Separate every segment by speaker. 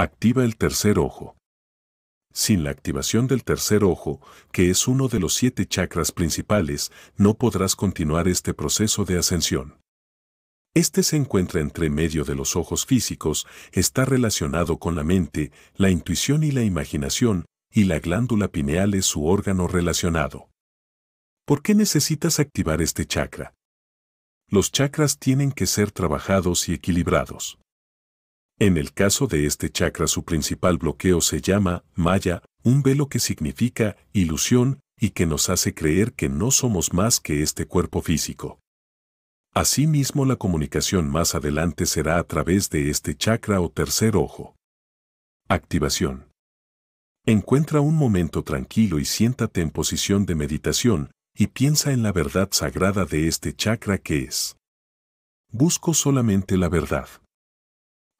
Speaker 1: Activa el tercer ojo. Sin la activación del tercer ojo, que es uno de los siete chakras principales, no podrás continuar este proceso de ascensión. Este se encuentra entre medio de los ojos físicos, está relacionado con la mente, la intuición y la imaginación, y la glándula pineal es su órgano relacionado. ¿Por qué necesitas activar este chakra? Los chakras tienen que ser trabajados y equilibrados. En el caso de este chakra su principal bloqueo se llama maya, un velo que significa ilusión y que nos hace creer que no somos más que este cuerpo físico. Asimismo la comunicación más adelante será a través de este chakra o tercer ojo. Activación. Encuentra un momento tranquilo y siéntate en posición de meditación y piensa en la verdad sagrada de este chakra que es. Busco solamente la verdad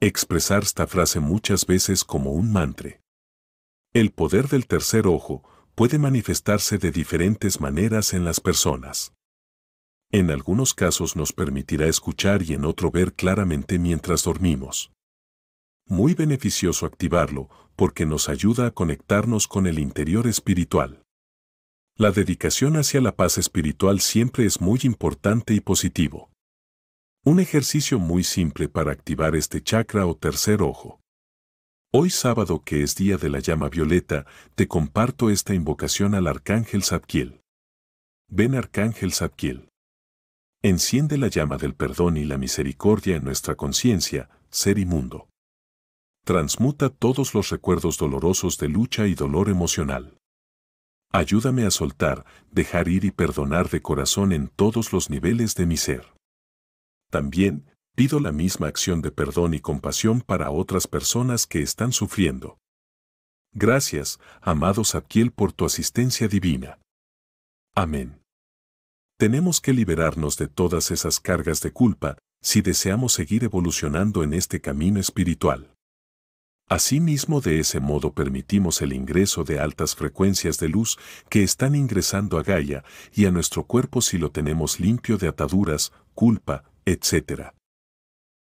Speaker 1: expresar esta frase muchas veces como un mantra. El poder del tercer ojo puede manifestarse de diferentes maneras en las personas. En algunos casos nos permitirá escuchar y en otro ver claramente mientras dormimos. Muy beneficioso activarlo porque nos ayuda a conectarnos con el interior espiritual. La dedicación hacia la paz espiritual siempre es muy importante y positivo. Un ejercicio muy simple para activar este chakra o tercer ojo. Hoy sábado que es día de la llama violeta, te comparto esta invocación al Arcángel Zadkiel. Ven Arcángel Zadkiel. Enciende la llama del perdón y la misericordia en nuestra conciencia, ser inmundo. Transmuta todos los recuerdos dolorosos de lucha y dolor emocional. Ayúdame a soltar, dejar ir y perdonar de corazón en todos los niveles de mi ser. También, pido la misma acción de perdón y compasión para otras personas que están sufriendo. Gracias, amados quiel por tu asistencia divina. Amén. Tenemos que liberarnos de todas esas cargas de culpa si deseamos seguir evolucionando en este camino espiritual. Asimismo, de ese modo permitimos el ingreso de altas frecuencias de luz que están ingresando a Gaia y a nuestro cuerpo si lo tenemos limpio de ataduras, culpa, etcétera.